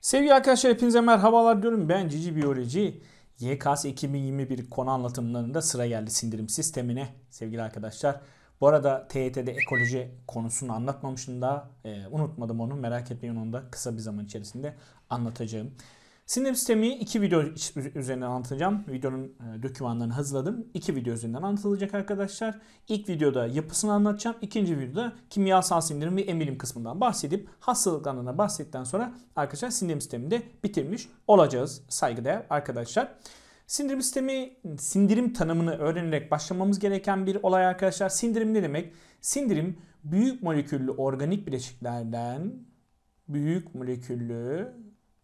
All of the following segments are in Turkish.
Sevgili arkadaşlar hepinize merhabalar diyorum. Ben Cici Biyoloji. YKS 2021 konu anlatımlarında sıra geldi sindirim sistemine sevgili arkadaşlar. Bu arada TYT'de ekoloji konusunu anlatmamıştım da e, ee, unutmadım onu. Merak etmeyin onu da kısa bir zaman içerisinde anlatacağım. Sinir sistemi iki video üzerinden anlatacağım. Videonun e, dokümanlarını hazırladım. İki video üzerinden anlatılacak arkadaşlar. İlk videoda yapısını anlatacağım. İkinci videoda kimyasal sindirim ve emilim kısmından bahsedip hastalıklarına bahsettikten sonra arkadaşlar sindirim sistemini de bitirmiş olacağız saygıdeğer arkadaşlar. Sindirim sistemi sindirim tanımını öğrenerek başlamamız gereken bir olay arkadaşlar. Sindirim ne demek? Sindirim büyük moleküllü organik bileşiklerden büyük moleküllü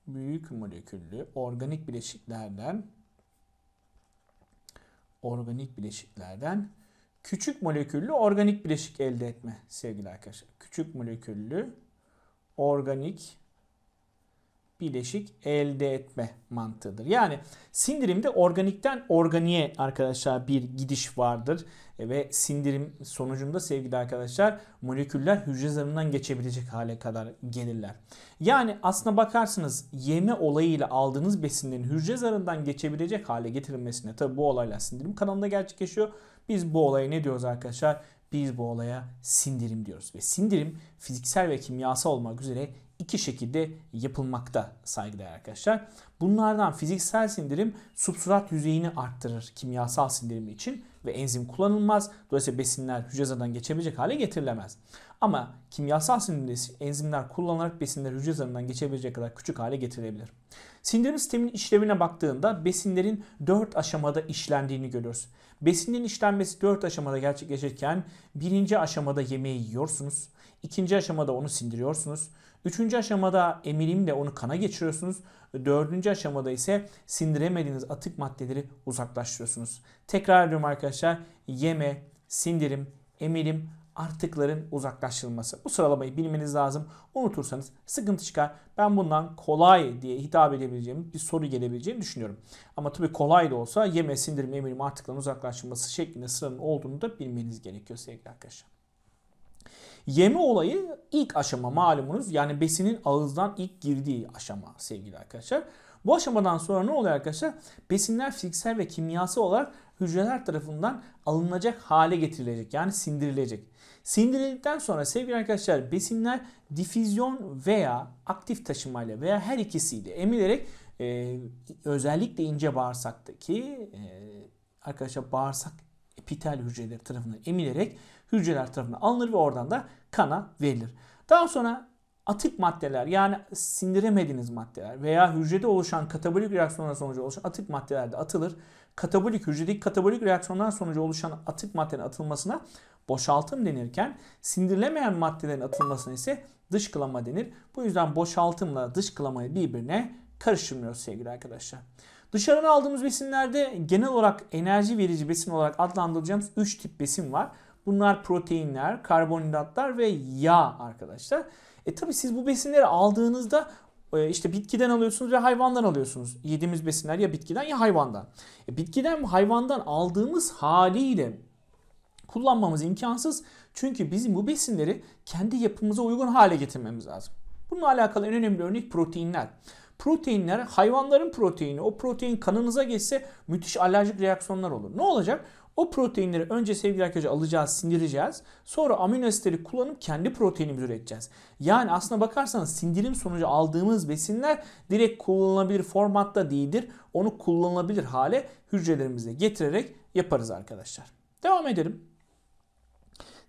büyük moleküllü organik bileşiklerden organik bileşiklerden küçük moleküllü organik bileşik elde etme sevgili arkadaşlar. Küçük moleküllü organik bileşik elde etme mantığıdır. Yani sindirimde organikten organiye arkadaşlar bir gidiş vardır e, ve sindirim sonucunda sevgili arkadaşlar moleküller hücre zarından geçebilecek hale kadar gelirler. Yani aslına bakarsınız yeme olayıyla aldığınız besinlerin hücre zarından geçebilecek hale getirilmesine tabi bu olaylar sindirim kanalında gerçekleşiyor. Biz bu olaya ne diyoruz arkadaşlar? Biz bu olaya sindirim diyoruz ve sindirim fiziksel ve kimyasal olmak üzere iki şekilde yapılmakta saygıdeğer arkadaşlar. Bunlardan fiziksel sindirim substrat yüzeyini arttırır kimyasal sindirimi için ve enzim kullanılmaz. Dolayısıyla besinler hücrezadan geçebilecek hale getirilemez. Ama kimyasal sindirimde enzimler kullanarak besinler hücre zarından geçebilecek kadar küçük hale getirebilir. Sindirim sisteminin işlevine baktığında besinlerin 4 aşamada işlendiğini görüyoruz. Besinin işlenmesi 4 aşamada gerçekleşirken birinci aşamada yemeği yiyorsunuz. ikinci aşamada onu sindiriyorsunuz. Üçüncü aşamada emilimle onu kana geçiriyorsunuz. Dördüncü aşamada ise sindiremediğiniz atık maddeleri uzaklaştırıyorsunuz. Tekrar ediyorum arkadaşlar. Yeme, sindirim, emilim, artıkların uzaklaştırılması. Bu sıralamayı bilmeniz lazım. Unutursanız sıkıntı çıkar. Ben bundan kolay diye hitap edebileceğim bir soru gelebileceğini düşünüyorum. Ama tabii kolay da olsa yeme, sindirme, eminim artıkların uzaklaştırılması şeklinde sıranın olduğunu da bilmeniz gerekiyor sevgili arkadaşlar. Yeme olayı ilk aşama malumunuz yani besinin ağızdan ilk girdiği aşama sevgili arkadaşlar. Bu aşamadan sonra ne oluyor arkadaşlar? Besinler fiziksel ve kimyasal olarak hücreler tarafından alınacak hale getirilecek yani sindirilecek. Sindirildikten sonra sevgili arkadaşlar besinler difüzyon veya aktif taşımayla veya her ikisiyle emilerek e, özellikle ince bağırsaktaki e, arkadaşlar bağırsak epitel hücreleri tarafından emilerek hücreler tarafından alınır ve oradan da kana verilir. Daha sonra atık maddeler yani sindiremediğiniz maddeler veya hücrede oluşan katabolik reaksiyonlar sonucu oluşan atık maddeler de atılır katabolik hücredeki katabolik reaksiyonlar sonucu oluşan atık maddenin atılmasına boşaltım denirken sindirilemeyen maddelerin atılmasına ise dışkılama denir. Bu yüzden boşaltımla dışkılamayı birbirine karıştırmıyoruz sevgili arkadaşlar. Dışarıdan aldığımız besinlerde genel olarak enerji verici besin olarak adlandıracağımız 3 tip besin var. Bunlar proteinler, karbonhidratlar ve yağ arkadaşlar. E tabi siz bu besinleri aldığınızda ee, işte bitkiden alıyorsunuz ve hayvandan alıyorsunuz. Yediğimiz besinler ya bitkiden ya hayvandan. E bitkiden hayvandan aldığımız haliyle kullanmamız imkansız. Çünkü bizim bu besinleri kendi yapımıza uygun hale getirmemiz lazım. Bununla alakalı en önemli örnek proteinler. Proteinler hayvanların proteini o protein kanınıza geçse müthiş alerjik reaksiyonlar olur. Ne olacak? O proteinleri önce sevgili arkadaşlar alacağız, sindireceğiz. Sonra amino asitleri kullanıp kendi proteinimizi üreteceğiz. Yani aslına bakarsanız sindirim sonucu aldığımız besinler direkt kullanılabilir formatta değildir. Onu kullanılabilir hale hücrelerimize getirerek yaparız arkadaşlar. Devam edelim.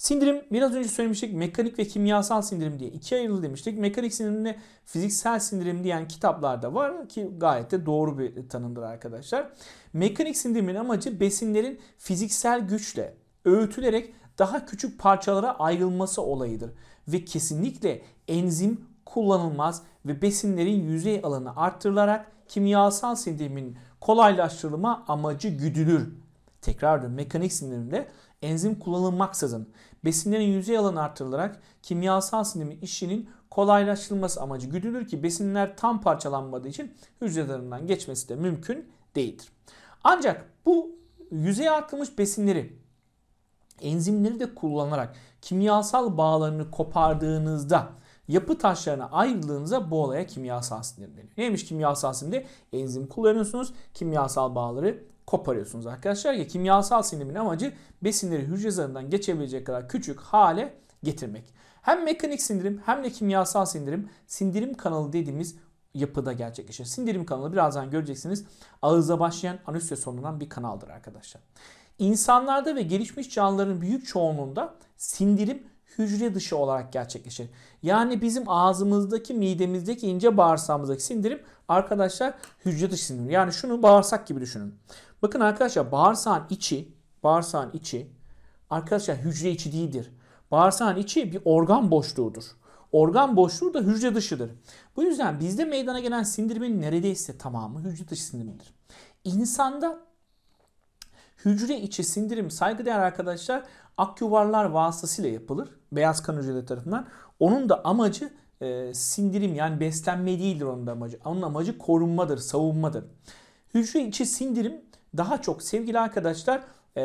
Sindirim biraz önce söylemiştik mekanik ve kimyasal sindirim diye ikiye ayrıldı demiştik. Mekanik sindirimle fiziksel sindirim diyen kitaplarda var ki gayet de doğru bir tanımdır arkadaşlar. Mekanik sindirimin amacı besinlerin fiziksel güçle öğütülerek daha küçük parçalara ayrılması olayıdır. Ve kesinlikle enzim kullanılmaz ve besinlerin yüzey alanı arttırılarak kimyasal sindirimin kolaylaştırılma amacı güdülür. Tekrar mekanik sindirimde enzim kullanılmaksızın Besinlerin yüzey alanı artırılarak kimyasal sinimin işinin kolaylaştırılması amacı güdülür ki besinler tam parçalanmadığı için hücrelerinden geçmesi de mümkün değildir. Ancak bu yüzeye atılmış besinleri enzimleri de kullanarak kimyasal bağlarını kopardığınızda yapı taşlarına ayrıldığınızda bu olaya kimyasal sinir deniyor. Neymiş kimyasal sinir? Enzim kullanıyorsunuz, kimyasal bağları koparıyorsunuz arkadaşlar ki kimyasal sindirimin amacı besinleri hücre zarından geçebilecek kadar küçük hale getirmek. Hem mekanik sindirim hem de kimyasal sindirim sindirim kanalı dediğimiz yapıda gerçekleşir. Sindirim kanalı birazdan göreceksiniz ağızda başlayan anüsle sonlanan bir kanaldır arkadaşlar. İnsanlarda ve gelişmiş canlıların büyük çoğunluğunda sindirim hücre dışı olarak gerçekleşir. Yani bizim ağzımızdaki, midemizdeki, ince bağırsağımızdaki sindirim arkadaşlar hücre dışı sindirim. Yani şunu bağırsak gibi düşünün. Bakın arkadaşlar bağırsağın içi, bağırsağın içi arkadaşlar hücre içi değildir. Bağırsağın içi bir organ boşluğudur. Organ boşluğu da hücre dışıdır. Bu yüzden bizde meydana gelen sindirimin neredeyse tamamı hücre dışı sindirimidir. İnsanda Hücre içi sindirim saygıdeğer arkadaşlar akyuvarlar vasıtasıyla yapılır. Beyaz kan hücreleri tarafından. Onun da amacı e, sindirim yani beslenme değildir onun da amacı. Onun amacı korunmadır, savunmadır. Hücre içi sindirim daha çok sevgili arkadaşlar e,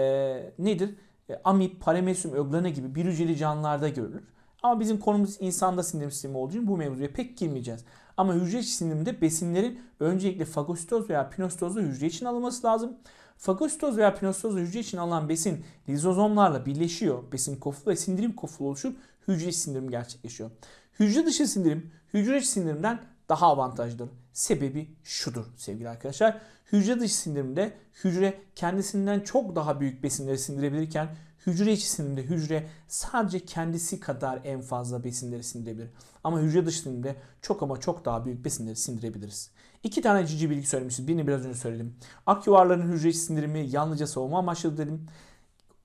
nedir? E, amip, paramecium, öglana gibi bir hücreli canlılarda görülür. Ama bizim konumuz insanda sindirim sistemi olduğu için bu mevzuya pek girmeyeceğiz. Ama hücre içi sindirimde besinlerin öncelikle fagositoz veya pinositozla hücre için alınması lazım. Fagositoz veya pinostoz hücre için alınan besin lizozomlarla birleşiyor. Besin koflu ve sindirim koflu oluşup hücre içi sindirim gerçekleşiyor. Hücre dışı sindirim hücre içi sindirimden daha avantajlıdır. Sebebi şudur sevgili arkadaşlar. Hücre dışı sindirimde hücre kendisinden çok daha büyük besinleri sindirebilirken hücre içi sindirimde hücre sadece kendisi kadar en fazla besinleri sindirebilir. Ama hücre dışı sindirimde çok ama çok daha büyük besinleri sindirebiliriz. İki tane cici bilgi söylemiştim. Birini biraz önce söyledim. Ak yuvarların hücre sindirimi yalnızca savunma amaçlı dedim.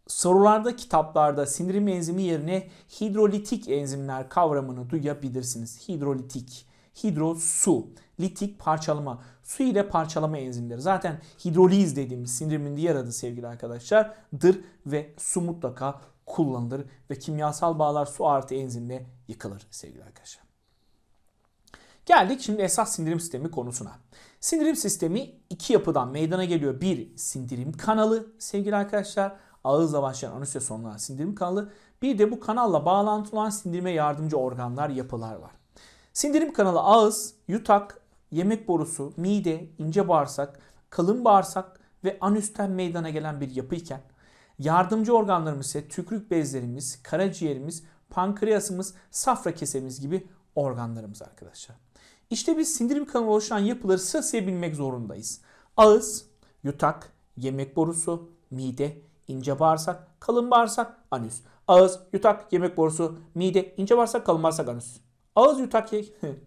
Sorularda kitaplarda sindirim enzimi yerine hidrolitik enzimler kavramını duyabilirsiniz. Hidrolitik. Hidro su. Litik parçalama. Su ile parçalama enzimleri. Zaten hidroliz dediğimiz sindirimin diğer adı sevgili arkadaşlar. Dır ve su mutlaka kullanılır ve kimyasal bağlar su artı enzimle yıkılır sevgili arkadaşlar. Geldik şimdi esas sindirim sistemi konusuna. Sindirim sistemi iki yapıdan meydana geliyor. Bir sindirim kanalı sevgili arkadaşlar. Ağızla başlayan anüsle sonlanan sindirim kanalı. Bir de bu kanalla bağlantılı olan sindirime yardımcı organlar, yapılar var. Sindirim kanalı ağız, yutak, yemek borusu, mide, ince bağırsak, kalın bağırsak ve anüsten meydana gelen bir yapıyken, yardımcı organlarımız ise tükürük bezlerimiz, karaciğerimiz, pankreasımız, safra kesemiz gibi organlarımız arkadaşlar. İşte biz sindirim kanalı oluşan yapıları sırasıyabilmek zorundayız. Ağız, yutak, yemek borusu, mide, ince bağırsak, kalın bağırsak, anüs. Ağız, yutak, yemek borusu, mide, ince bağırsak, kalın bağırsak, anüs. Ağız, yutak,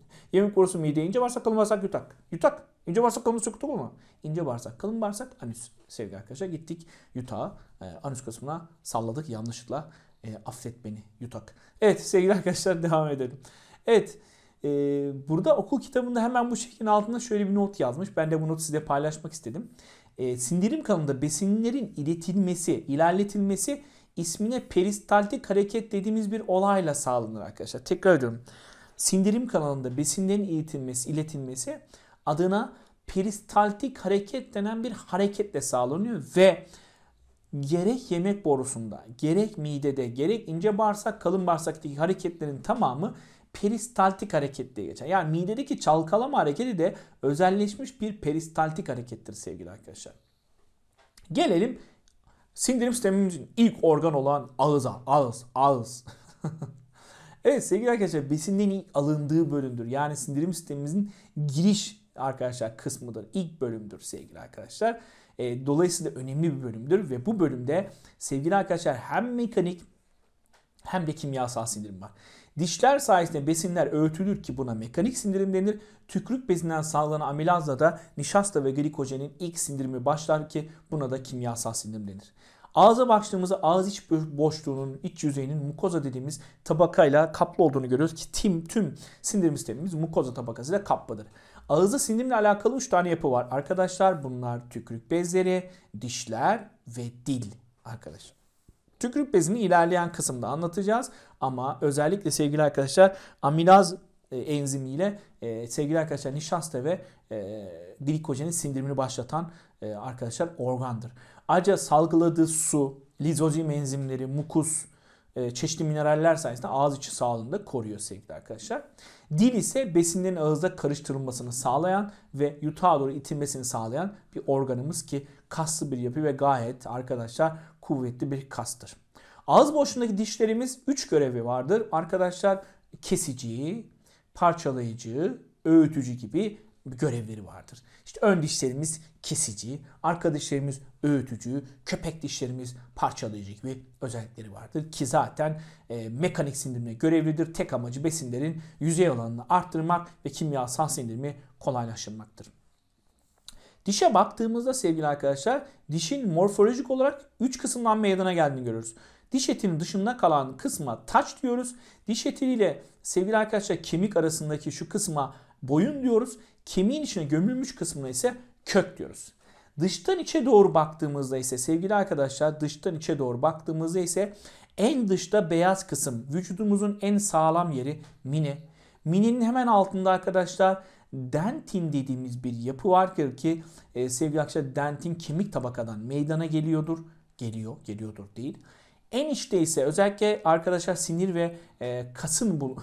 yemek borusu, mide, ince bağırsak, kalın bağırsak, yutak. Yutak, ince bağırsak, kalın bağırsak, yutak mu? İnce bağırsak, kalın bağırsak, anüs. Sevgili arkadaşlar gittik yutağa, e, anüs kısmına salladık yanlışlıkla. E, affet beni yutak. Evet sevgili arkadaşlar devam edelim. Evet. E, burada okul kitabında hemen bu şeklin altında şöyle bir not yazmış. Ben de bu notu size paylaşmak istedim. E, sindirim kanalında besinlerin iletilmesi, ilerletilmesi ismine peristaltik hareket dediğimiz bir olayla sağlanır arkadaşlar. Tekrar ediyorum. Sindirim kanalında besinlerin iletilmesi, iletilmesi adına peristaltik hareket denen bir hareketle sağlanıyor ve gerek yemek borusunda, gerek midede, gerek ince bağırsak, kalın bağırsaktaki hareketlerin tamamı peristaltik hareket diye geçer. Yani midedeki çalkalama hareketi de özelleşmiş bir peristaltik harekettir sevgili arkadaşlar. Gelelim sindirim sistemimizin ilk organ olan ağıza. Ağız, ağız. evet sevgili arkadaşlar besinden ilk alındığı bölümdür. Yani sindirim sistemimizin giriş arkadaşlar kısmıdır. İlk bölümdür sevgili arkadaşlar. E, dolayısıyla önemli bir bölümdür ve bu bölümde sevgili arkadaşlar hem mekanik hem de kimyasal sindirim var. Dişler sayesinde besinler öğütülür ki buna mekanik sindirim denir. Tükrük bezinden salgılanan amilazla da nişasta ve glikojenin ilk sindirimi başlar ki buna da kimyasal sindirim denir. Ağza baktığımızda ağız iç boşluğunun iç yüzeyinin mukoza dediğimiz tabakayla kaplı olduğunu görüyoruz ki tim, tüm sindirim sistemimiz mukoza tabakasıyla kaplıdır. Ağızda sindirimle alakalı 3 tane yapı var. Arkadaşlar bunlar tükrük bezleri, dişler ve dil arkadaşlar. Tükürük bezini ilerleyen kısımda anlatacağız ama özellikle sevgili arkadaşlar amilaz e, enzimiyle e, sevgili arkadaşlar nişasta ve e, glikojenin sindirimini başlatan e, arkadaşlar organdır. Ayrıca salgıladığı su, lizozim enzimleri, mukus, e, çeşitli mineraller sayesinde ağız içi sağlığını da koruyor sevgili arkadaşlar. Dil ise besinlerin ağızda karıştırılmasını sağlayan ve yutağa doğru itilmesini sağlayan bir organımız ki kaslı bir yapı ve gayet arkadaşlar kuvvetli bir kastır. Ağız boşluğundaki dişlerimiz 3 görevi vardır. Arkadaşlar kesici, parçalayıcı, öğütücü gibi görevleri vardır. İşte ön dişlerimiz kesici, arka dişlerimiz öğütücü, köpek dişlerimiz parçalayıcı gibi özellikleri vardır. Ki zaten e, mekanik sindirme görevlidir. Tek amacı besinlerin yüzey alanını arttırmak ve kimyasal sindirimi kolaylaştırmaktır. Dişe baktığımızda sevgili arkadaşlar dişin morfolojik olarak 3 kısımdan meydana geldiğini görürüz. Diş etinin dışında kalan kısma taç diyoruz. Diş etiyle sevgili arkadaşlar kemik arasındaki şu kısma boyun diyoruz. Kemiğin içine gömülmüş kısmına ise kök diyoruz. Dıştan içe doğru baktığımızda ise sevgili arkadaşlar dıştan içe doğru baktığımızda ise en dışta beyaz kısım vücudumuzun en sağlam yeri mini. Mininin hemen altında arkadaşlar dentin dediğimiz bir yapı vardır ki e, sevgili arkadaşlar dentin kemik tabakadan meydana geliyordur. Geliyor, geliyordur değil. En içte ise özellikle arkadaşlar sinir ve e, kasın bu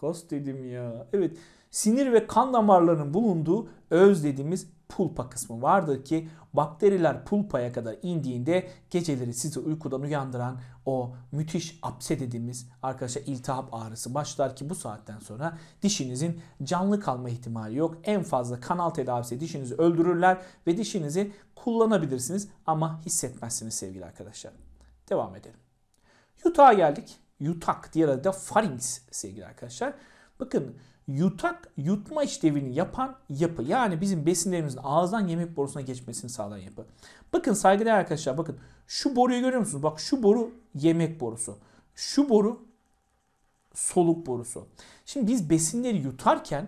kas dedim ya. Evet sinir ve kan damarlarının bulunduğu öz dediğimiz pulpa kısmı vardır ki bakteriler pulpaya kadar indiğinde geceleri sizi uykudan uyandıran o müthiş apse dediğimiz arkadaşlar iltihap ağrısı başlar ki bu saatten sonra dişinizin canlı kalma ihtimali yok. En fazla kanal tedavisi dişinizi öldürürler ve dişinizi kullanabilirsiniz ama hissetmezsiniz sevgili arkadaşlar. Devam edelim. Yutağa geldik. Yutak diğer adı da farinks sevgili arkadaşlar. Bakın yutak yutma işlevini yapan yapı. Yani bizim besinlerimizin ağızdan yemek borusuna geçmesini sağlayan yapı. Bakın saygıdeğer arkadaşlar bakın şu boruyu görüyor musunuz? Bak şu boru yemek borusu. Şu boru soluk borusu. Şimdi biz besinleri yutarken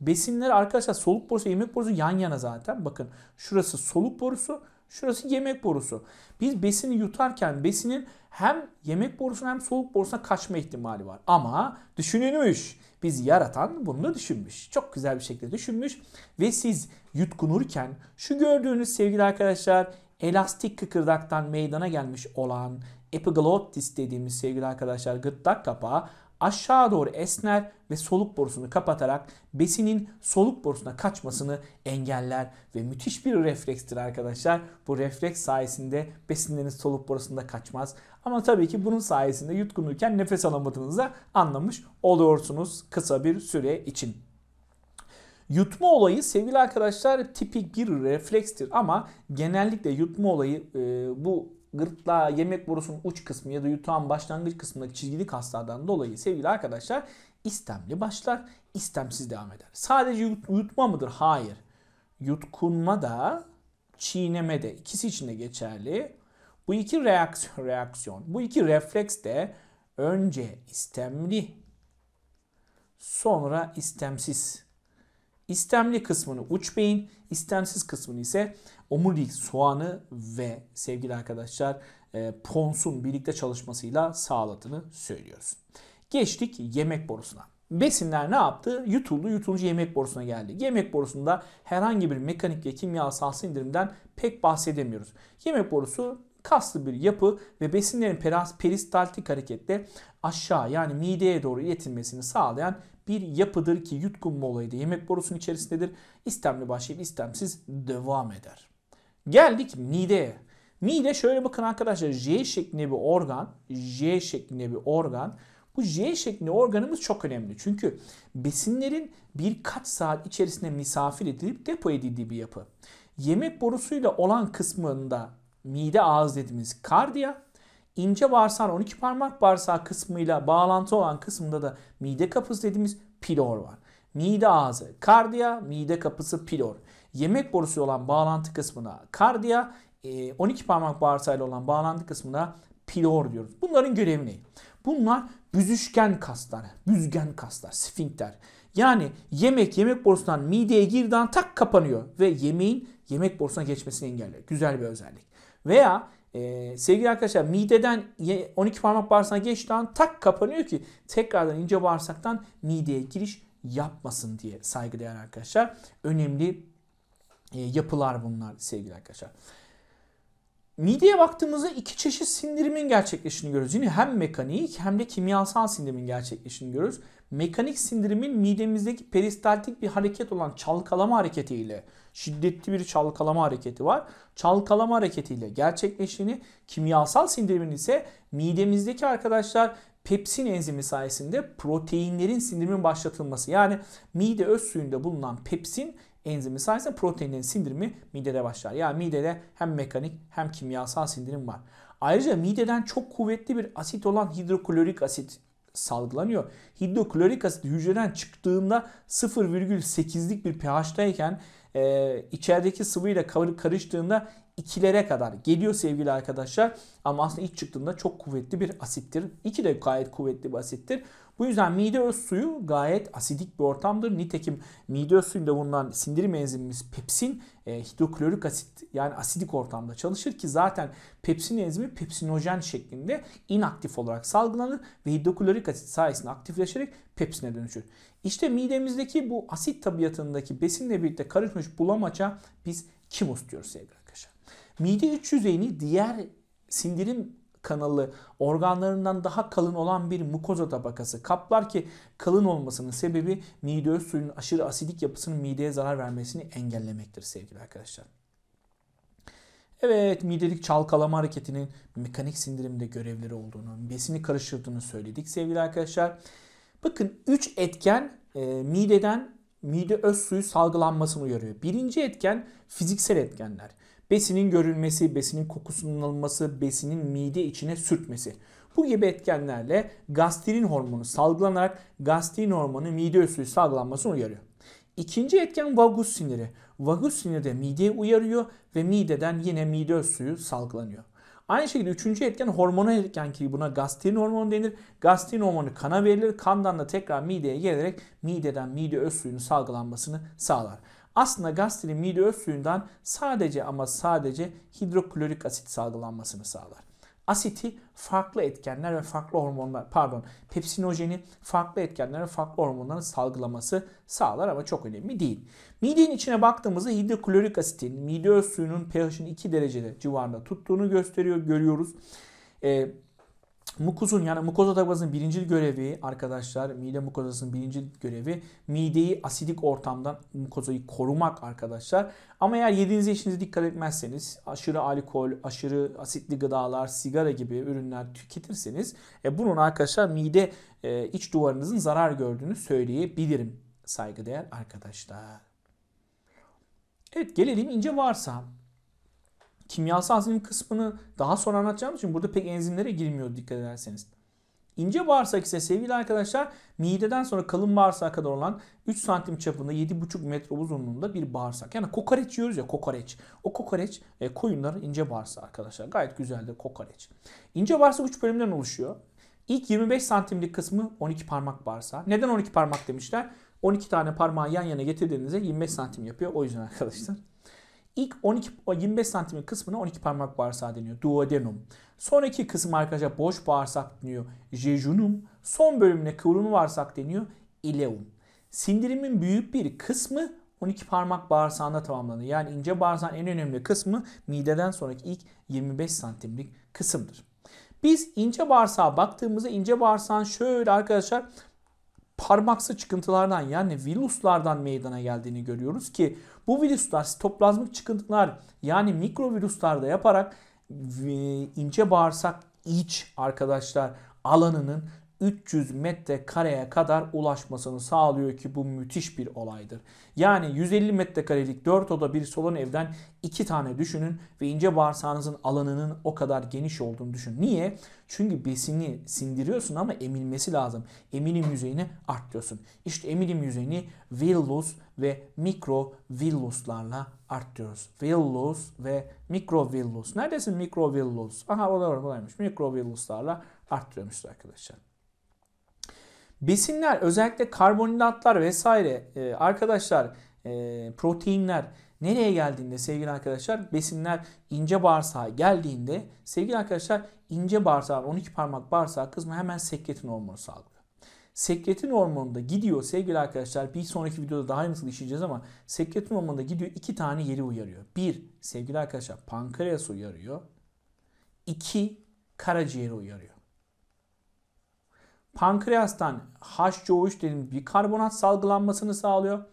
besinleri arkadaşlar soluk borusu yemek borusu yan yana zaten. Bakın şurası soluk borusu Şurası yemek borusu. Biz besini yutarken besinin hem yemek borusuna hem soluk borusuna kaçma ihtimali var. Ama düşünülmüş. Biz yaratan bunu düşünmüş. Çok güzel bir şekilde düşünmüş ve siz yutkunurken şu gördüğünüz sevgili arkadaşlar elastik kıkırdaktan meydana gelmiş olan epiglottis dediğimiz sevgili arkadaşlar gırtlak kapağı aşağı doğru esner ve soluk borusunu kapatarak besinin soluk borusuna kaçmasını engeller ve müthiş bir reflekstir arkadaşlar. Bu refleks sayesinde besinlerin soluk borusunda kaçmaz. Ama tabii ki bunun sayesinde yutkunurken nefes alamadığınızı anlamış oluyorsunuz kısa bir süre için. Yutma olayı sevgili arkadaşlar tipik bir reflekstir ama genellikle yutma olayı e, bu gırtlağa yemek borusunun uç kısmı ya da yutağın başlangıç kısmındaki çizgili kaslardan dolayı sevgili arkadaşlar istemli başlar, istemsiz devam eder. Sadece yut, yutma mıdır? Hayır. Yutkunma da çiğneme de ikisi için de geçerli. Bu iki reaksiyon, reaksiyon, bu iki refleks de önce istemli, sonra istemsiz. İstemli kısmını uç beyin, istemsiz kısmını ise omurilik soğanı ve sevgili arkadaşlar e, ponsun birlikte çalışmasıyla sağladığını söylüyoruz. Geçtik yemek borusuna. Besinler ne yaptı? Yutuldu, yutulucu yemek borusuna geldi. Yemek borusunda herhangi bir mekanik ve kimyasal sindirimden pek bahsedemiyoruz. Yemek borusu kaslı bir yapı ve besinlerin peristaltik harekette aşağı yani mideye doğru iletilmesini sağlayan bir yapıdır ki yutkunma olayı da yemek borusunun içerisindedir. İstemli başlayıp istemsiz devam eder. Geldik mideye. Mide şöyle bakın arkadaşlar J şeklinde bir organ. J şeklinde bir organ. Bu J şeklinde organımız çok önemli. Çünkü besinlerin birkaç saat içerisinde misafir edilip depo edildiği bir yapı. Yemek borusuyla olan kısmında mide ağız dediğimiz kardiya. İnce bağırsağın 12 parmak bağırsağı kısmıyla bağlantı olan kısımda da mide kapısı dediğimiz pilor var. Mide ağzı kardiya, mide kapısı pilor. Yemek borusu olan bağlantı kısmına kardiya, 12 e, parmak bağırsağıyla olan bağlantı kısmına pilor diyoruz. Bunların görevi ne? Bunlar büzüşken kaslar, büzgen kaslar, sfinkter. Yani yemek yemek borusundan mideye girdiği tak kapanıyor ve yemeğin yemek borusuna geçmesini engeller. Güzel bir özellik. Veya e, sevgili arkadaşlar mideden 12 parmak bağırsağına geçtiği an tak kapanıyor ki tekrardan ince bağırsaktan mideye giriş yapmasın diye saygıdeğer arkadaşlar. Önemli e, yapılar bunlar sevgili arkadaşlar. Mideye baktığımızda iki çeşit sindirimin gerçekleştiğini görüyoruz. Yine hem mekanik hem de kimyasal sindirimin gerçekleştiğini görüyoruz mekanik sindirimin midemizdeki peristaltik bir hareket olan çalkalama hareketiyle şiddetli bir çalkalama hareketi var. Çalkalama hareketiyle gerçekleştiğini kimyasal sindirimin ise midemizdeki arkadaşlar pepsin enzimi sayesinde proteinlerin sindirimin başlatılması. Yani mide öz suyunda bulunan pepsin enzimi sayesinde proteinlerin sindirimi midede başlar. Yani midede hem mekanik hem kimyasal sindirim var. Ayrıca mideden çok kuvvetli bir asit olan hidroklorik asit salgılanıyor. Hidroklorik asit hücreden çıktığında 0,8'lik bir pH'dayken e, içerideki sıvıyla karıştığında ikilere kadar geliyor sevgili arkadaşlar. Ama aslında ilk çıktığında çok kuvvetli bir asittir. İki de gayet kuvvetli bir asittir. Bu yüzden mide öz suyu gayet asidik bir ortamdır. Nitekim mide öz suyunda bulunan sindirim enzimimiz pepsin e, hidroklorik asit yani asidik ortamda çalışır ki zaten pepsin enzimi pepsinojen şeklinde inaktif olarak salgılanır ve hidroklorik asit sayesinde aktifleşerek pepsine dönüşür. İşte midemizdeki bu asit tabiatındaki besinle birlikte karışmış bulamaça biz kimus diyoruz sevgili arkadaşlar. Mide iç yüzeyini diğer sindirim kanalı, organlarından daha kalın olan bir mukoza tabakası kaplar ki kalın olmasının sebebi mide öz suyunun aşırı asidik yapısının mideye zarar vermesini engellemektir sevgili arkadaşlar. Evet midelik çalkalama hareketinin mekanik sindirimde görevleri olduğunu, besini karıştırdığını söyledik sevgili arkadaşlar. Bakın 3 etken e, mideden mide öz suyu salgılanmasını uyarıyor. Birinci etken fiziksel etkenler. Besinin görülmesi, besinin kokusunun alınması, besinin mide içine sürtmesi. Bu gibi etkenlerle gastrin hormonu salgılanarak gastrin hormonu mide üstü salgılanmasını uyarıyor. İkinci etken vagus siniri. Vagus siniri de mideyi uyarıyor ve mideden yine mide öz suyu salgılanıyor. Aynı şekilde üçüncü etken hormonal etken ki buna gastrin hormonu denir. Gastrin hormonu kana verilir. Kandan da tekrar mideye gelerek mideden mide öz suyunun salgılanmasını sağlar aslında gastrin mide öz suyundan sadece ama sadece hidroklorik asit salgılanmasını sağlar. Asiti farklı etkenler ve farklı hormonlar pardon pepsinojeni farklı etkenler ve farklı hormonların salgılaması sağlar ama çok önemli değil. Midenin içine baktığımızda hidroklorik asitin mide öz suyunun pH'in 2 derecede civarında tuttuğunu gösteriyor görüyoruz. Ee, Mukozun yani mukoza tabakasının birinci görevi arkadaşlar mide mukozasının birinci görevi mideyi asidik ortamdan mukozayı korumak arkadaşlar. Ama eğer yediğiniz işinize dikkat etmezseniz aşırı alkol, aşırı asitli gıdalar, sigara gibi ürünler tüketirseniz e, bunun arkadaşlar mide e, iç duvarınızın zarar gördüğünü söyleyebilirim saygıdeğer arkadaşlar. Evet gelelim ince bağırsağa kimyasal hazım kısmını daha sonra anlatacağım için burada pek enzimlere girmiyor dikkat ederseniz. İnce bağırsak ise sevgili arkadaşlar mideden sonra kalın bağırsağa kadar olan 3 santim çapında 7,5 metre uzunluğunda bir bağırsak. Yani kokoreç yiyoruz ya kokoreç. O kokoreç e, koyunların ince bağırsağı arkadaşlar. Gayet güzeldir kokoreç. İnce bağırsak 3 bölümden oluşuyor. İlk 25 santimlik kısmı 12 parmak bağırsağı. Neden 12 parmak demişler? 12 tane parmağı yan yana getirdiğinizde 25 santim yapıyor. O yüzden arkadaşlar. İlk 12 25 santimin kısmına 12 parmak bağırsağı deniyor. Duodenum. Sonraki kısım arkadaşlar boş bağırsak deniyor. Jejunum. Son bölümüne kıvrımlı bağırsak deniyor. Ileum. Sindirimin büyük bir kısmı 12 parmak bağırsağında tamamlanır. Yani ince bağırsağın en önemli kısmı mideden sonraki ilk 25 santimlik kısımdır. Biz ince bağırsağa baktığımızda ince bağırsağın şöyle arkadaşlar parmaksı çıkıntılardan yani villuslardan meydana geldiğini görüyoruz ki bu virüsler sitoplazmik çıkıntılar yani mikrovirüsler de yaparak e, ince bağırsak iç arkadaşlar alanının 300 metrekareye kadar ulaşmasını sağlıyor ki bu müthiş bir olaydır. Yani 150 metrekarelik 4 oda bir salon evden 2 tane düşünün ve ince bağırsağınızın alanının o kadar geniş olduğunu düşünün. Niye? Çünkü besini sindiriyorsun ama emilmesi lazım. Emilim yüzeyini arttırıyorsun. İşte emilim yüzeyini villus ve mikro villuslarla arttırıyoruz. Villus ve mikro villus. Neredesin mikro villus? Aha o oralar oradaymış. Mikro villuslarla arttırıyormuşuz arkadaşlar. Besinler özellikle karbonhidratlar vesaire e, arkadaşlar e, proteinler nereye geldiğinde sevgili arkadaşlar besinler ince bağırsağa geldiğinde sevgili arkadaşlar ince bağırsağın 12 parmak bağırsağı kısmı hemen sekretin hormonu salgılıyor. Sekretin hormonu da gidiyor sevgili arkadaşlar bir sonraki videoda daha nasıl işleyeceğiz ama sekretin hormonu da gidiyor iki tane yeri uyarıyor. Bir sevgili arkadaşlar pankreas uyarıyor. İki karaciğeri uyarıyor. Pankreastan HCO3 dediğimiz bikarbonat salgılanmasını sağlıyor.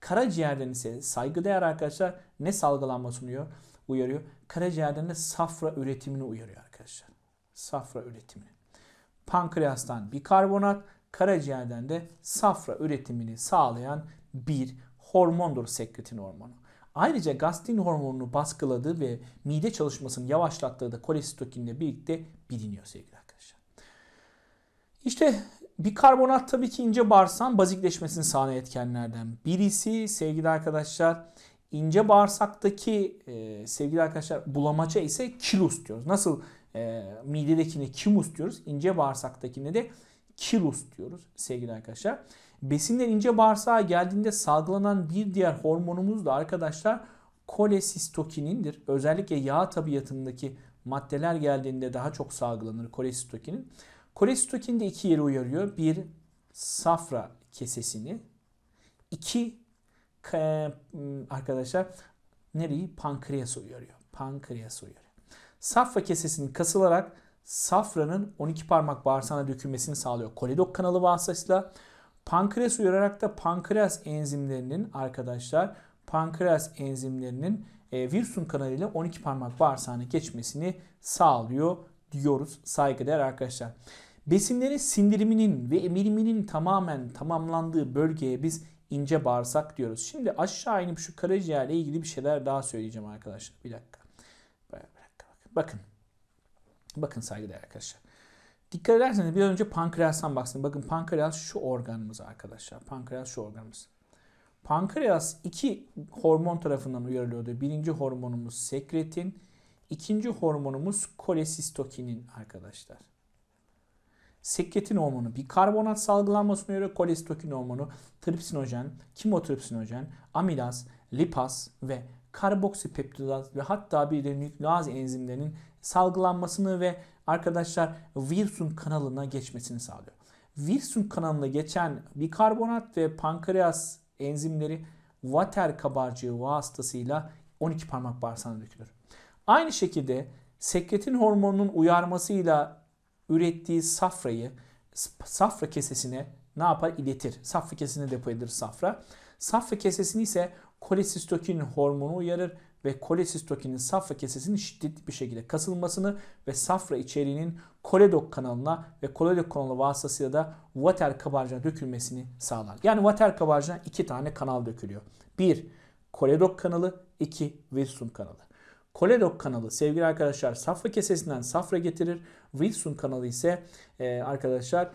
Karaciğerden ise saygıdeğer arkadaşlar ne salgılanmasını uyuyor? uyarıyor? Karaciğerden de safra üretimini uyarıyor arkadaşlar. Safra üretimini. Pankreastan bikarbonat, karaciğerden de safra üretimini sağlayan bir hormondur sekretin hormonu. Ayrıca gastrin hormonunu baskıladığı ve mide çalışmasını yavaşlattığı da kolesitokinle birlikte biliniyor sevgili arkadaşlar. İşte bikarbonat tabii ki ince bağırsağın bazikleşmesini sağlayan etkenlerden birisi. Sevgili arkadaşlar ince bağırsaktaki e, sevgili arkadaşlar bulamaça ise kilus diyoruz. Nasıl e, midedekine kimus diyoruz. ince bağırsaktakine de kilus diyoruz sevgili arkadaşlar. Besinler ince bağırsağa geldiğinde salgılanan bir diğer hormonumuz da arkadaşlar kolesistokinindir. Özellikle yağ tabiatındaki maddeler geldiğinde daha çok salgılanır kolesistokinin. Kolestokin de iki yeri uyarıyor. Bir, safra kesesini. iki ıı, arkadaşlar nereyi? Pankreas uyarıyor. Pankreas uyarıyor. Safra kesesini kasılarak safranın 12 parmak bağırsağına dökülmesini sağlıyor. Koledok kanalı vasıtasıyla pankreas uyararak da pankreas enzimlerinin arkadaşlar pankreas enzimlerinin e, virüsün kanalıyla 12 parmak bağırsağına geçmesini sağlıyor diyoruz saygıdeğer arkadaşlar. Besinlerin sindiriminin ve emiliminin tamamen tamamlandığı bölgeye biz ince bağırsak diyoruz. Şimdi aşağı inip şu karaciğerle ilgili bir şeyler daha söyleyeceğim arkadaşlar. Bir dakika. Bir dakika bakın. Bakın. saygıdeğer arkadaşlar. Dikkat ederseniz bir önce pankreastan baksın. Bakın pankreas şu organımız arkadaşlar. Pankreas şu organımız. Pankreas iki hormon tarafından uyarılıyordu. Birinci hormonumuz sekretin. ikinci hormonumuz kolesistokinin arkadaşlar sekretin hormonu, bir karbonat salgılanmasına göre kolestokin hormonu, tripsinojen, kimotripsinojen, amilaz, lipaz ve karboksipeptidaz ve hatta bir de nükleaz enzimlerinin salgılanmasını ve arkadaşlar Wilson kanalına geçmesini sağlıyor. Wilson kanalına geçen bikarbonat ve pankreas enzimleri water kabarcığı vasıtasıyla 12 parmak bağırsağına dökülür. Aynı şekilde sekretin hormonunun uyarmasıyla ürettiği safrayı safra kesesine ne yapar? iletir. Safra kesesine depolanır safra. Safra kesesini ise kolesistokinin hormonu uyarır ve kolesistokinin safra kesesinin şiddetli bir şekilde kasılmasını ve safra içeriğinin koledok kanalına ve koledok kanalı vasıtasıyla da water kabarcığına dökülmesini sağlar. Yani water kabarcığına iki tane kanal dökülüyor. Bir, koledok kanalı, iki, wilson kanalı. Koledok kanalı sevgili arkadaşlar safra kesesinden safra getirir. Wilson kanalı ise e, arkadaşlar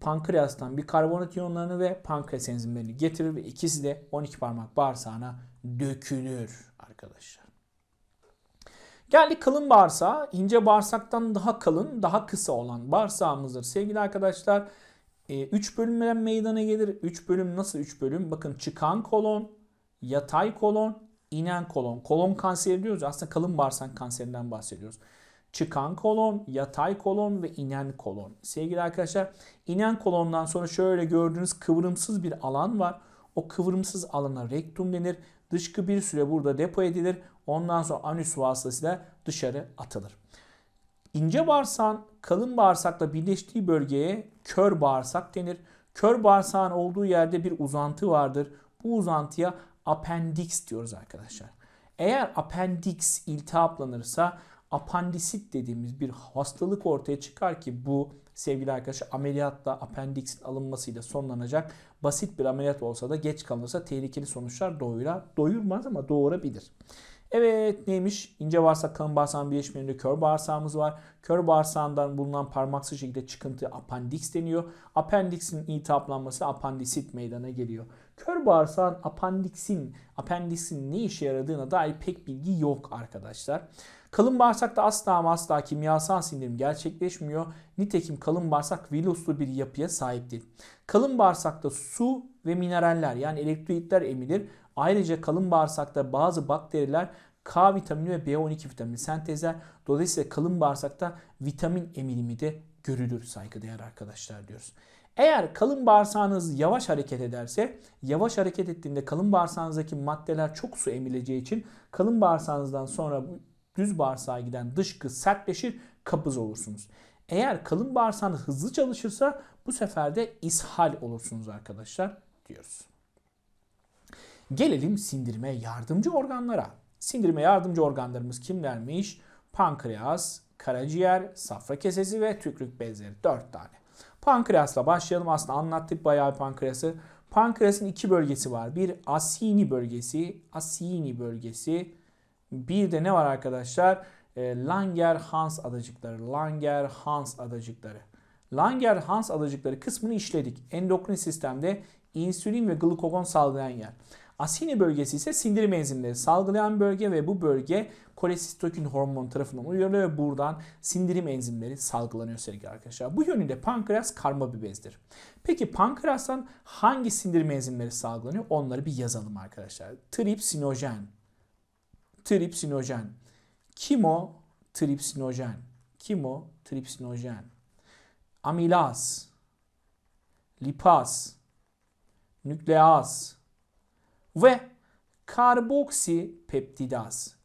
pankreastan bir karbonat iyonlarını ve pankreas enzimlerini getirir ve ikisi de 12 parmak bağırsağına dökülür arkadaşlar. Geldik kalın bağırsağa. İnce bağırsaktan daha kalın, daha kısa olan bağırsağımızdır sevgili arkadaşlar. 3 e, bölümden meydana gelir. 3 bölüm nasıl 3 bölüm? Bakın çıkan kolon, yatay kolon, inen kolon. Kolon kanseri diyoruz. Aslında kalın bağırsak kanserinden bahsediyoruz çıkan kolon, yatay kolon ve inen kolon. Sevgili arkadaşlar inen kolondan sonra şöyle gördüğünüz kıvrımsız bir alan var. O kıvrımsız alana rektum denir. Dışkı bir süre burada depo edilir. Ondan sonra anüs vasıtasıyla dışarı atılır. İnce bağırsağın kalın bağırsakla birleştiği bölgeye kör bağırsak denir. Kör bağırsağın olduğu yerde bir uzantı vardır. Bu uzantıya appendix diyoruz arkadaşlar. Eğer appendix iltihaplanırsa apandisit dediğimiz bir hastalık ortaya çıkar ki bu sevgili arkadaşlar ameliyatla apendiksin alınmasıyla sonlanacak. Basit bir ameliyat olsa da geç kalınırsa tehlikeli sonuçlar doğuyla doyurmaz ama doğurabilir. Evet neymiş? İnce bağırsak kalın bağırsağın birleşiminde kör bağırsağımız var. Kör bağırsağından bulunan parmaksı şekilde çıkıntı apendiks deniyor. Apendiksin iltihaplanması apandisit meydana geliyor. Kör bağırsağın apendiksin, apendiksin ne işe yaradığına dair pek bilgi yok arkadaşlar. Kalın bağırsakta asla ama asla kimyasal sindirim gerçekleşmiyor. Nitekim kalın bağırsak viluslu bir yapıya sahip değil. Kalın bağırsakta su ve mineraller yani elektrolitler emilir. Ayrıca kalın bağırsakta bazı bakteriler K vitamini ve B12 vitamini sentezler. Dolayısıyla kalın bağırsakta vitamin emilimi de görülür saygıdeğer arkadaşlar diyoruz. Eğer kalın bağırsağınız yavaş hareket ederse, yavaş hareket ettiğinde kalın bağırsağınızdaki maddeler çok su emileceği için kalın bağırsağınızdan sonra düz bağırsağa giden dışkı sertleşir, kabız olursunuz. Eğer kalın bağırsağınız hızlı çalışırsa bu sefer de ishal olursunuz arkadaşlar diyoruz. Gelelim sindirime yardımcı organlara. Sindirime yardımcı organlarımız kimlermiş? Pankreas, karaciğer, safra kesesi ve tükürük bezleri 4 tane. Pankreasla başlayalım. Aslında anlattık bayağı pankreası. Pankreasın iki bölgesi var. Bir asini bölgesi, asini bölgesi bir de ne var arkadaşlar? Ee, Langerhans adacıkları. Langerhans adacıkları. Langerhans adacıkları kısmını işledik. Endokrin sistemde insülin ve glukagon salgılayan yer. Asini bölgesi ise sindirim enzimleri salgılayan bölge ve bu bölge kolesistokin hormonu tarafından uyarılıyor ve buradan sindirim enzimleri salgılanıyor sevgili arkadaşlar. Bu yönüyle pankreas karma bir bezdir. Peki pankreastan hangi sindirim enzimleri salgılanıyor? Onları bir yazalım arkadaşlar. Tripsinojen, tripsinojen. Kimo tripsinojen. Kimo tripsinojen. Amilaz, lipaz, nükleaz ve karboksipeptidaz.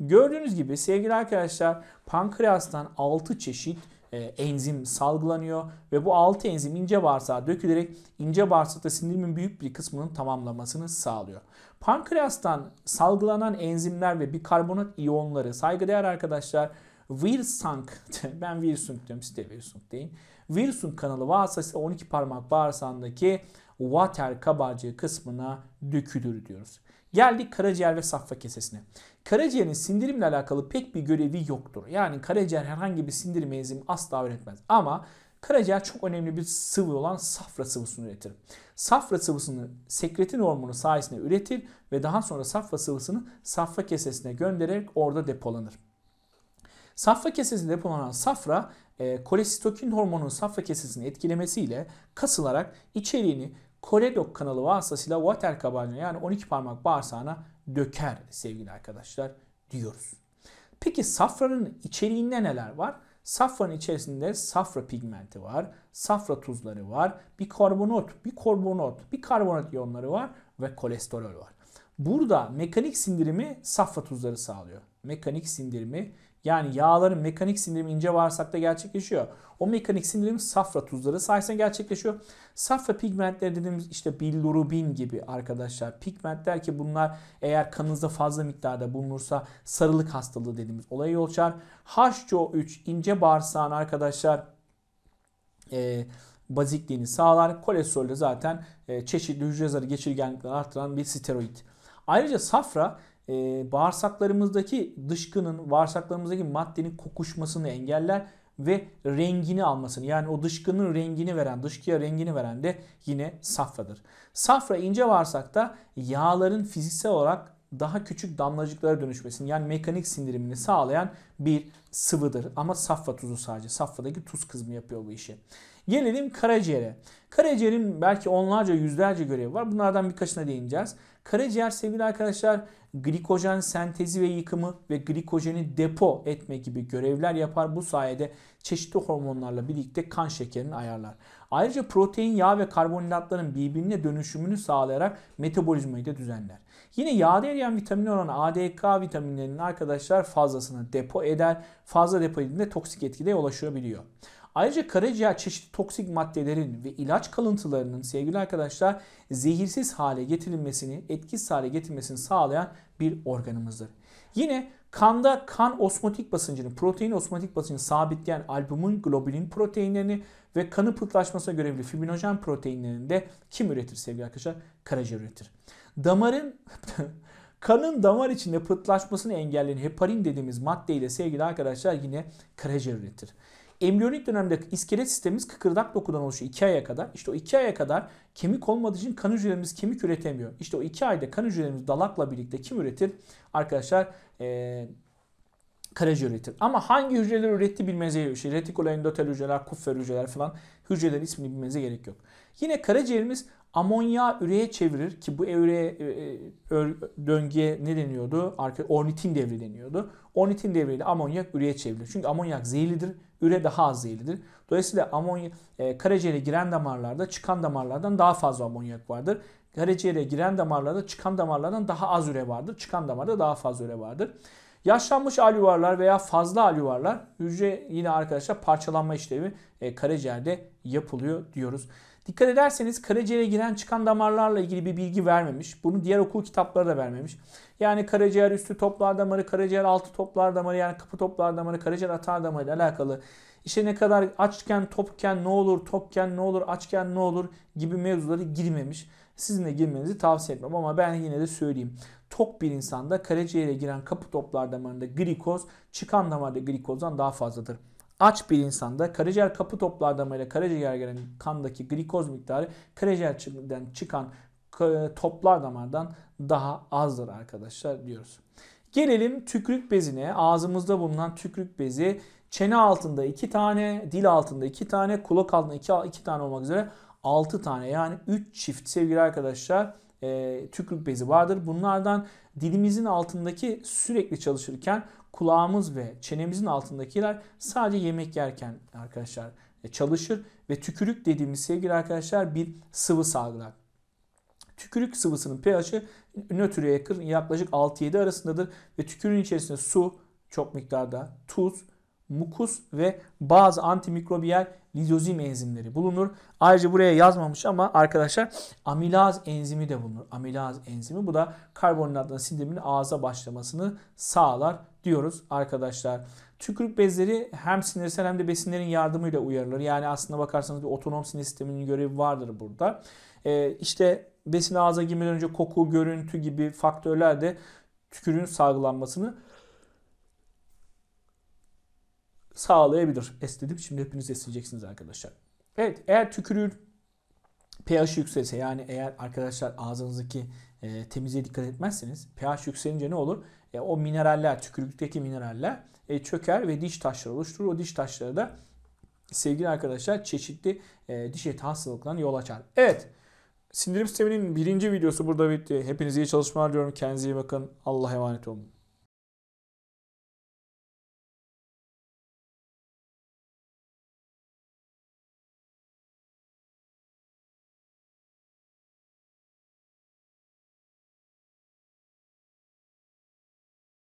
Gördüğünüz gibi sevgili arkadaşlar pankreastan 6 çeşit e, enzim salgılanıyor ve bu 6 enzim ince bağırsağa dökülerek ince bağırsakta sindirimin büyük bir kısmının tamamlamasını sağlıyor. Pankreastan salgılanan enzimler ve bikarbonat iyonları saygıdeğer arkadaşlar Wilsonk, ben Wilsonk diyorum siz de Wilsonk deyin. Wilsonk kanalı vasıtasıyla 12 parmak bağırsağındaki water kabarcığı kısmına dökülür diyoruz. Geldik karaciğer ve safra kesesine. Karaciğerin sindirimle alakalı pek bir görevi yoktur. Yani karaciğer herhangi bir sindirim enzimi asla üretmez. Ama karaciğer çok önemli bir sıvı olan safra sıvısını üretir. Safra sıvısını sekretin hormonu sayesinde üretir ve daha sonra safra sıvısını safra kesesine göndererek orada depolanır. Safra kesesinde depolanan safra e, kolesitokin hormonunun safra kesesini etkilemesiyle kasılarak içeriğini koledok kanalı vasıtasıyla water kabarcığına yani 12 parmak bağırsağına döker sevgili arkadaşlar diyoruz. Peki safranın içeriğinde neler var? Safranın içerisinde safra pigmenti var, safra tuzları var, bir karbonat, bir karbonat, bir karbonat iyonları var ve kolesterol var. Burada mekanik sindirimi safra tuzları sağlıyor. Mekanik sindirimi yani yağların mekanik sindirimi ince bağırsakta gerçekleşiyor. O mekanik sindirim safra tuzları sayesinde gerçekleşiyor. Safra pigmentler dediğimiz işte bilirubin gibi arkadaşlar pigmentler ki bunlar eğer kanınızda fazla miktarda bulunursa sarılık hastalığı dediğimiz olayı yol açar. HCO3 ince bağırsağın arkadaşlar e, bazikliğini sağlar. Kolesterolü zaten e, çeşitli hücre zarı geçirgenlikleri artıran bir steroid. Ayrıca safra e, bağırsaklarımızdaki dışkının, bağırsaklarımızdaki maddenin kokuşmasını engeller ve rengini almasını yani o dışkının rengini veren, dışkıya rengini veren de yine safradır. Safra ince bağırsakta yağların fiziksel olarak daha küçük damlacıklara dönüşmesini yani mekanik sindirimini sağlayan bir sıvıdır. Ama safva tuzu sadece. safva'daki tuz kısmı yapıyor bu işi. Gelelim karaciğere. Karaciğerin belki onlarca yüzlerce görevi var. Bunlardan birkaçına değineceğiz. Karaciğer sevgili arkadaşlar glikojen sentezi ve yıkımı ve glikojeni depo etme gibi görevler yapar. Bu sayede çeşitli hormonlarla birlikte kan şekerini ayarlar. Ayrıca protein, yağ ve karbonhidratların birbirine dönüşümünü sağlayarak metabolizmayı da düzenler. Yine yağda eriyen vitamin oranı ADK vitaminlerinin arkadaşlar fazlasını depo eder. Fazla depo edildiğinde toksik etkide yol Ayrıca karaciğer çeşitli toksik maddelerin ve ilaç kalıntılarının sevgili arkadaşlar zehirsiz hale getirilmesini, etkisiz hale getirilmesini sağlayan bir organımızdır. Yine kanda kan osmotik basıncını, protein osmotik basıncını sabitleyen albumin, globulin proteinlerini ve kanı pıhtılaşmasına görevli fibrinojen proteinlerini de kim üretir sevgili arkadaşlar? Karaciğer üretir. Damarın kanın damar içinde pıhtılaşmasını engelleyen heparin dediğimiz maddeyle sevgili arkadaşlar yine karaciğer üretir. Embriyonik dönemde iskelet sistemimiz kıkırdak dokudan oluşuyor 2 aya kadar. İşte o 2 aya kadar kemik olmadığı için kan hücrelerimiz kemik üretemiyor. İşte o 2 ayda kan hücrelerimiz dalakla birlikte kim üretir? Arkadaşlar ee, karaciğer üretir. Ama hangi hücreler üretti bilmenize gerekiyor. İşte retikola endotel hücreler, kuffer hücreler falan hücrelerin ismini bilmenize gerek yok. Yine karaciğerimiz amonya üreye çevirir ki bu evre e, e, ör, döngüye ne deniyordu? Arka, ornitin devri deniyordu. Ornitin devriyle amonyak üreye çevrilir. Çünkü amonyak zehirlidir. Üre daha az zehirlidir. Dolayısıyla amonya e, karaciğere giren damarlarda çıkan damarlardan daha fazla amonyak vardır. Karaciğere giren damarlarda çıkan damarlardan daha az üre vardır. Çıkan damarda daha fazla üre vardır. Yaşlanmış alüvarlar veya fazla alüvarlar hücre yine arkadaşlar parçalanma işlevi e, karaciğerde yapılıyor diyoruz. Dikkat ederseniz karaciğere giren çıkan damarlarla ilgili bir bilgi vermemiş. Bunu diğer okul kitapları da vermemiş. Yani karaciğer üstü toplar damarı, karaciğer altı toplar damarı yani kapı toplar damarı, karaciğer atar damarı ile alakalı işte ne kadar açken topken ne olur, topken ne olur, açken ne olur gibi mevzuları girmemiş. Sizin de girmenizi tavsiye etmem ama ben yine de söyleyeyim. Tok bir insanda karaciğere giren kapı toplar damarında glikoz çıkan damarda glikozdan daha fazladır. Aç bir insanda karaciğer kapı toplardamayla karaciğerlerin kandaki glikoz miktarı karaciğerden çıkan toplar damardan daha azdır arkadaşlar diyoruz. Gelelim tükürük bezine. Ağzımızda bulunan tükürük bezi çene altında 2 tane, dil altında 2 tane, kulak altında 2 2 tane olmak üzere 6 tane yani 3 çift sevgili arkadaşlar e, tükürük bezi vardır. Bunlardan dilimizin altındaki sürekli çalışırken kulağımız ve çenemizin altındakiler sadece yemek yerken arkadaşlar e, çalışır ve tükürük dediğimiz sevgili arkadaşlar bir sıvı salgılar. Tükürük sıvısının pH'i nötr'e yakın yaklaşık 6-7 arasındadır ve tükürüğün içerisinde su çok miktarda, tuz, mukus ve bazı antimikrobiyal lizozim enzimleri bulunur. Ayrıca buraya yazmamış ama arkadaşlar amilaz enzimi de bulunur. Amilaz enzimi bu da karbonhidratların sindiriminin ağza başlamasını sağlar diyoruz arkadaşlar. Tükürük bezleri hem sinirsel hem de besinlerin yardımıyla uyarılır. Yani aslında bakarsanız bir otonom sinir sisteminin görevi vardır burada. Ee, işte besin ağza girmeden önce koku, görüntü gibi faktörler de tükürüğün salgılanmasını sağlayabilir. Esnedim şimdi hepiniz esneyeceksiniz arkadaşlar. Evet eğer tükürüğün pH yükselirse yani eğer arkadaşlar ağzınızdaki e, temizliğe dikkat etmezseniz pH yükselince ne olur? E, o mineraller tükürükteki mineraller e, çöker ve diş taşları oluşturur. O diş taşları da sevgili arkadaşlar çeşitli e, diş eti hastalıklarına yol açar. Evet sindirim sisteminin birinci videosu burada bitti. Hepinize iyi çalışmalar diliyorum. Kendinize iyi bakın. Allah'a emanet olun.